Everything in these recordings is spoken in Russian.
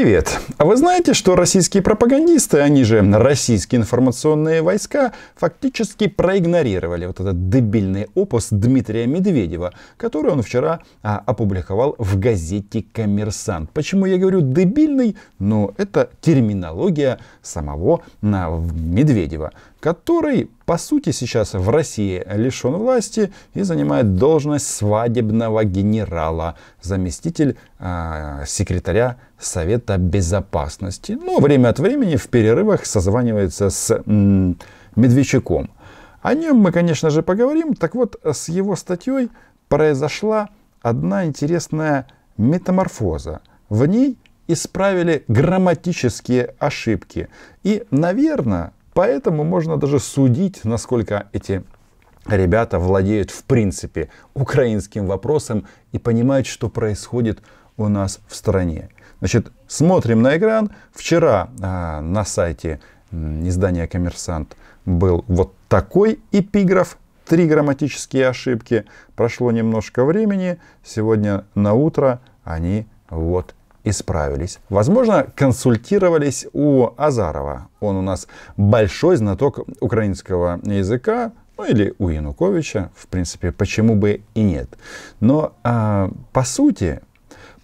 Привет! А вы знаете, что российские пропагандисты, они же российские информационные войска, фактически проигнорировали вот этот дебильный опус Дмитрия Медведева, который он вчера а, опубликовал в газете «Коммерсант». Почему я говорю «дебильный»? Ну, это терминология самого а, Медведева который, по сути, сейчас в России лишен власти и занимает должность свадебного генерала, заместитель э, секретаря Совета Безопасности. Но время от времени в перерывах созванивается с м, Медведчуком. О нем мы, конечно же, поговорим. Так вот, с его статьей произошла одна интересная метаморфоза. В ней исправили грамматические ошибки. И, наверное, Поэтому можно даже судить, насколько эти ребята владеют в принципе украинским вопросом и понимают, что происходит у нас в стране. Значит, смотрим на экран. Вчера а, на сайте издания «Коммерсант» был вот такой эпиграф. Три грамматические ошибки. Прошло немножко времени. Сегодня на утро они вот исправились. Возможно, консультировались у Азарова. Он у нас большой знаток украинского языка, ну или у Януковича, в принципе, почему бы и нет. Но а, по сути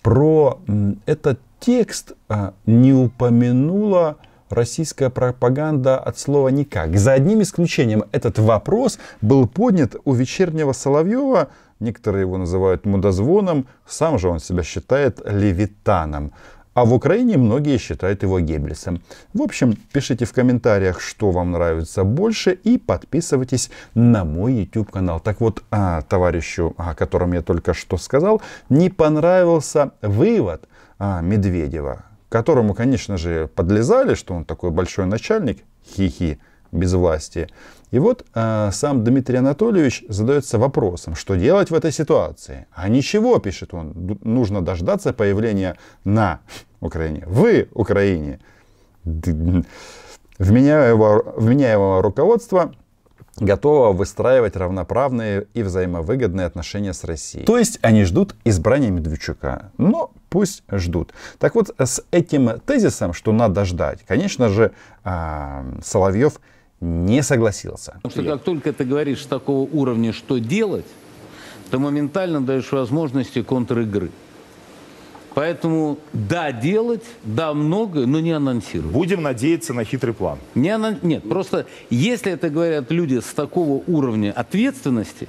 про этот текст а, не упомянула российская пропаганда от слова никак. За одним исключением этот вопрос был поднят у вечернего Соловьева Некоторые его называют мудозвоном, сам же он себя считает левитаном. А в Украине многие считают его Геббельсом. В общем, пишите в комментариях, что вам нравится больше, и подписывайтесь на мой YouTube канал. Так вот, а, товарищу, о котором я только что сказал, не понравился вывод а, Медведева, которому, конечно же, подлезали, что он такой большой начальник. Хи-хи безвластия. И вот э, сам Дмитрий Анатольевич задается вопросом, что делать в этой ситуации. А ничего, пишет он, нужно дождаться появления на Украине, в Украине вменяемого, вменяемого руководства готова выстраивать равноправные и взаимовыгодные отношения с Россией. То есть они ждут избрания Медведчука. Но ну, пусть ждут. Так вот, с этим тезисом, что надо ждать, конечно же, а, Соловьев не согласился. Потому что как только ты говоришь с такого уровня, что делать, ты моментально даешь возможности контр-игры. Поэтому да, делать, да, много, но не анонсировать. Будем надеяться на хитрый план. Не анон... Нет, просто если это говорят люди с такого уровня ответственности,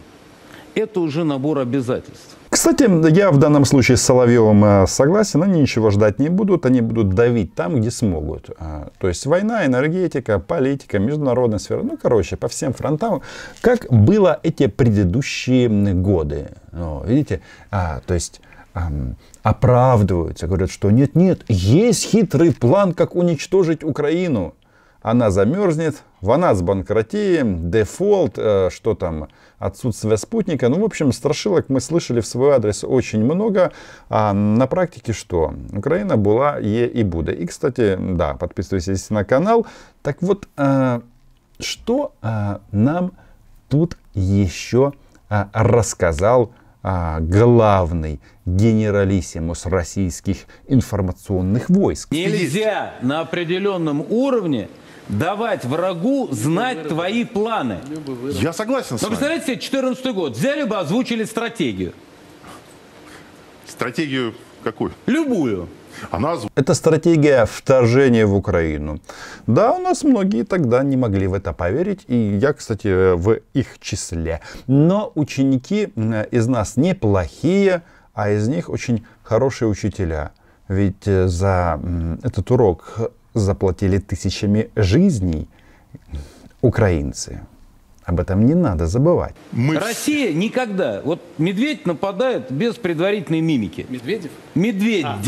это уже набор обязательств. Кстати, я в данном случае с Соловьевым э, согласен, они ничего ждать не будут, они будут давить там, где смогут. Э, то есть война, энергетика, политика, международная сфера, ну, короче, по всем фронтам, как было эти предыдущие годы. Ну, видите, а, то есть оправдываются, говорят, что нет-нет, есть хитрый план, как уничтожить Украину. Она замерзнет, вона сбанкротеем, дефолт, э, что там, отсутствие спутника. Ну, в общем, страшилок мы слышали в свой адрес очень много. А на практике что? Украина была е и будет. И, кстати, да, подписывайтесь на канал. Так вот, э, что э, нам тут еще рассказал главный генералиссимус российских информационных войск? Нельзя на определенном уровне давать врагу знать твои планы. Я согласен с Но ну, вами. представляете себе, 14 год. Взяли бы, озвучили стратегию. Стратегию какую? Любую. Она... Это стратегия вторжения в Украину. Да, у нас многие тогда не могли в это поверить, и я, кстати, в их числе. Но ученики из нас неплохие, а из них очень хорошие учителя. Ведь э, за этот урок заплатили тысячами жизней украинцы. Об этом не надо забывать. Мы... Россия никогда. Вот медведь нападает без предварительной мимики. Медведев? Медведь. А,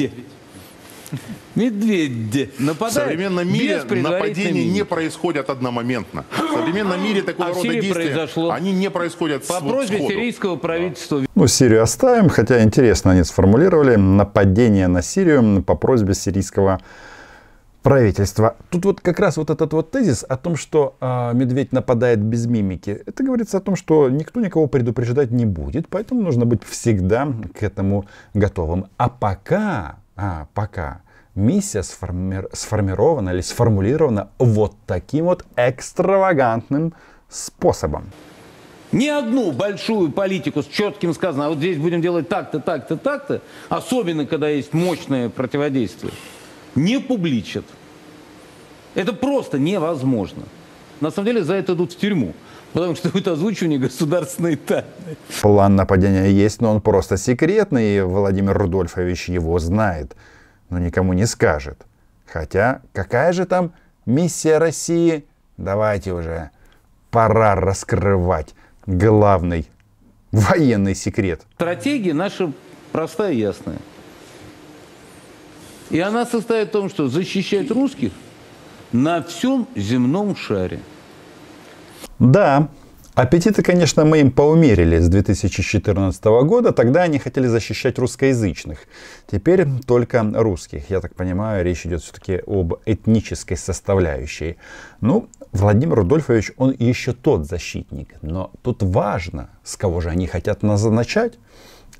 медведь. нападает В современном мире нападения мимики. не происходят одномоментно. В а, современном мире а такого а рода действия произошло. они не происходят По сходу. просьбе сирийского правительства. Ну, Сирию оставим, хотя интересно они сформулировали нападение на Сирию по просьбе сирийского правительства правительства. Тут вот как раз вот этот вот тезис о том, что э, медведь нападает без мимики, это говорится о том, что никто никого предупреждать не будет, поэтому нужно быть всегда к этому готовым. А пока, а пока миссия сформи- сформирована или сформулирована вот таким вот экстравагантным способом. Ни одну большую политику с четким сказано, а вот здесь будем делать так-то, так-то, так-то, особенно когда есть мощное противодействие не публичат. Это просто невозможно. На самом деле за это идут в тюрьму. Потому что это озвучивание государственной тайны. План нападения есть, но он просто секретный, и Владимир Рудольфович его знает, но никому не скажет. Хотя, какая же там миссия России? Давайте уже, пора раскрывать главный военный секрет. Стратегия наша простая и ясная. И она состоит в том, что защищать русских на всем земном шаре. Да, Аппетиты, конечно, мы им поумерили с 2014 года. Тогда они хотели защищать русскоязычных. Теперь только русских. Я так понимаю, речь идет все-таки об этнической составляющей. Ну, Владимир Рудольфович, он еще тот защитник. Но тут важно, с кого же они хотят назначать.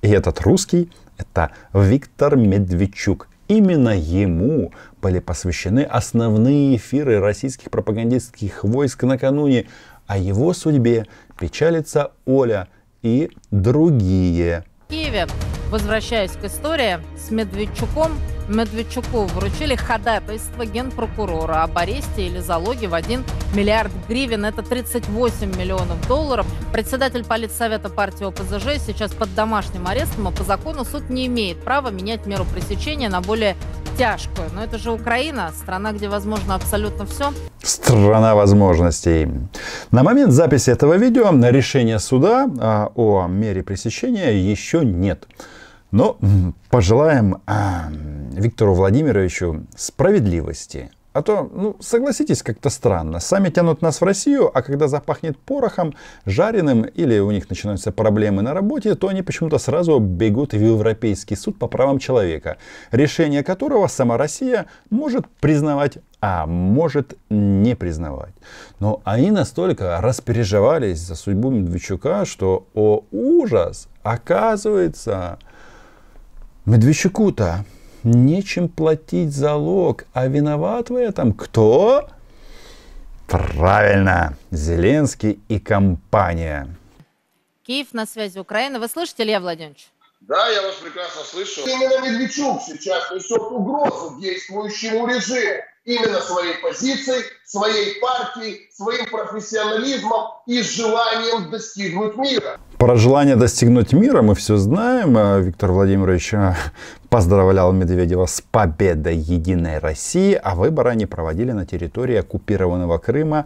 И этот русский, это Виктор Медведчук, Именно ему были посвящены основные эфиры российских пропагандистских войск накануне. О его судьбе печалится Оля и другие. В Киеве, возвращаясь к истории, с Медведчуком Медведчуку вручили ходатайство генпрокурора об аресте или залоге в 1 миллиард гривен. Это 38 миллионов долларов. Председатель политсовета партии ОПЗЖ сейчас под домашним арестом, а по закону суд не имеет права менять меру пресечения на более тяжкую. Но это же Украина, страна, где возможно абсолютно все. Страна возможностей. На момент записи этого видео решения суда а, о мере пресечения еще нет. Но пожелаем а, Виктору Владимировичу справедливости. А то, ну, согласитесь, как-то странно. Сами тянут нас в Россию, а когда запахнет порохом, жареным, или у них начинаются проблемы на работе, то они почему-то сразу бегут в Европейский суд по правам человека, решение которого сама Россия может признавать, а может не признавать. Но они настолько распереживались за судьбу Медведчука, что, о ужас, оказывается, Медведчуку-то нечем платить залог, а виноват в этом кто? Правильно, Зеленский и компания. Киев на связи, Украина. Вы слышите, Илья Владимирович? Да, я вас прекрасно слышу. Именно Медведчук сейчас несет угрозу действующему режиму именно своей позицией, своей партией, своим профессионализмом и желанием достигнуть мира. Про желание достигнуть мира мы все знаем. Э, Виктор Владимирович э, поздравлял Медведева с победой Единой России, а выборы они проводили на территории оккупированного Крыма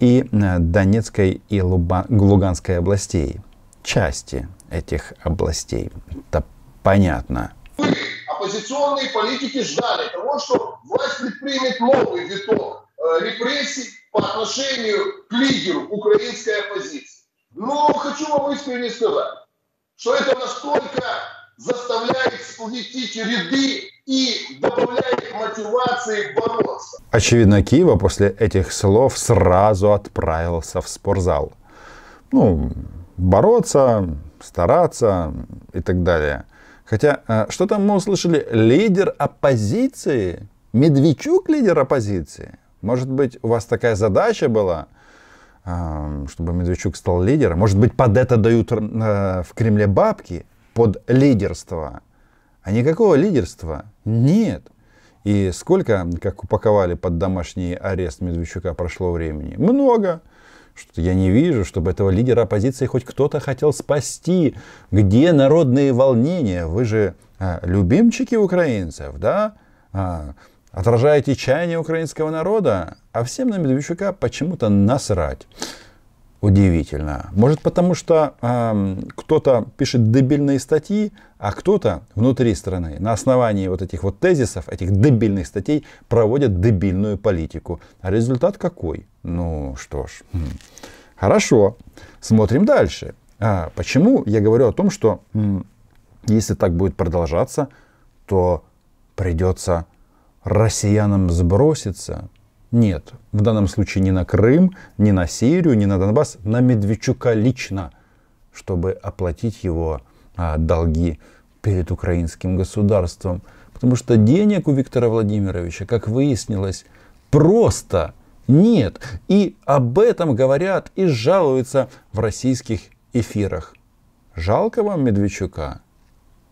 и э, Донецкой и Луганской областей. Части этих областей. Это понятно оппозиционные политики ждали того, что власть предпримет новый виток э, репрессий по отношению к лидеру украинской оппозиции. Но ну, хочу вам искренне сказать, что это настолько заставляет сплотить ряды и добавляет мотивации бороться. Очевидно, Киева после этих слов сразу отправился в спортзал. Ну, бороться, стараться и так далее – Хотя, э, что там мы услышали? Лидер оппозиции? Медведчук лидер оппозиции? Может быть, у вас такая задача была, эм, чтобы Медведчук стал лидером? Может быть, под это дают э, в Кремле бабки? Под лидерство? А никакого лидерства нет. И сколько, как упаковали под домашний арест Медведчука, прошло времени? Много что я не вижу, чтобы этого лидера оппозиции хоть кто-то хотел спасти. Где народные волнения? Вы же а, любимчики украинцев, да? А, отражаете чаяние украинского народа, а всем на Медведчука почему-то насрать удивительно. Может потому, что э, кто-то пишет дебильные статьи, а кто-то внутри страны на основании вот этих вот тезисов, этих дебильных статей проводит дебильную политику. А результат какой? Ну что ж, хм. хорошо, смотрим дальше. А, почему я говорю о том, что если так будет продолжаться, то придется россиянам сброситься нет, в данном случае не на Крым, не на Сирию, не на Донбасс, на Медведчука лично, чтобы оплатить его а, долги перед украинским государством. Потому что денег у Виктора Владимировича, как выяснилось, просто нет. И об этом говорят и жалуются в российских эфирах. Жалко вам Медведчука?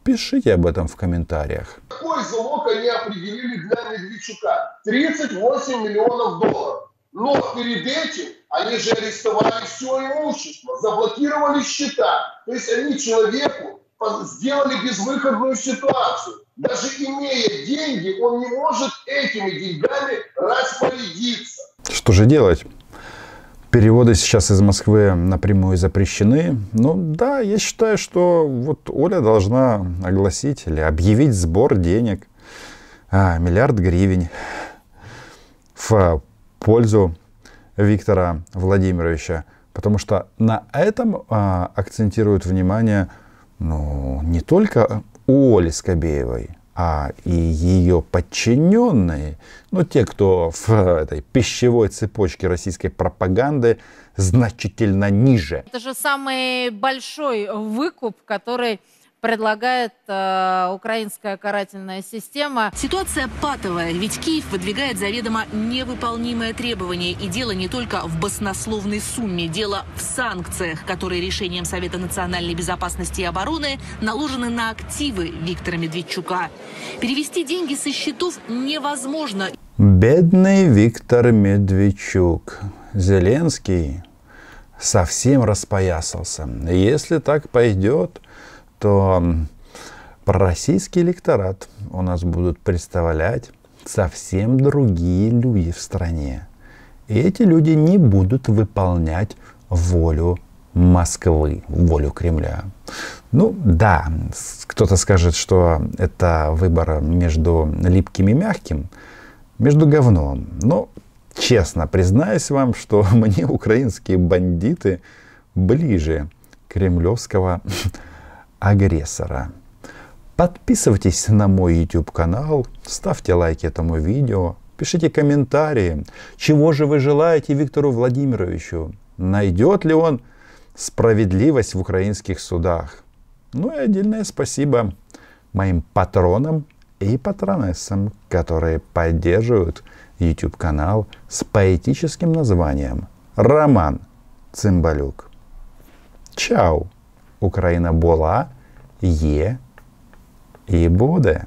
Пишите об этом в комментариях. Какой залог они определили для Медведчука? 38 миллионов долларов. Но перед этим они же арестовали все имущество, заблокировали счета. То есть они человеку сделали безвыходную ситуацию. Даже имея деньги, он не может этими деньгами распорядиться. Что же делать? Переводы сейчас из Москвы напрямую запрещены. Ну да, я считаю, что вот Оля должна огласить или объявить сбор денег, а, миллиард гривен в пользу Виктора Владимировича. Потому что на этом а, акцентирует внимание ну, не только у Оли Скобеевой, а и ее подчиненные, ну, те, кто в э, этой пищевой цепочке российской пропаганды значительно ниже. Это же самый большой выкуп, который предлагает э, украинская карательная система. Ситуация патовая, ведь Киев выдвигает заведомо невыполнимое требование. И дело не только в баснословной сумме, дело в санкциях, которые решением Совета национальной безопасности и обороны наложены на активы Виктора Медведчука. Перевести деньги со счетов невозможно. Бедный Виктор Медведчук. Зеленский совсем распоясался. Если так пойдет, что пророссийский электорат у нас будут представлять совсем другие люди в стране. И эти люди не будут выполнять волю Москвы, волю Кремля. Ну да, кто-то скажет, что это выбор между липким и мягким, между говном. Но честно признаюсь вам, что мне украинские бандиты ближе кремлевского агрессора. Подписывайтесь на мой YouTube канал, ставьте лайки этому видео, пишите комментарии, чего же вы желаете Виктору Владимировичу, найдет ли он справедливость в украинских судах. Ну и отдельное спасибо моим патронам и патронессам, которые поддерживают YouTube-канал с поэтическим названием «Роман Цимбалюк. Чао! Украина была, Е и Боде.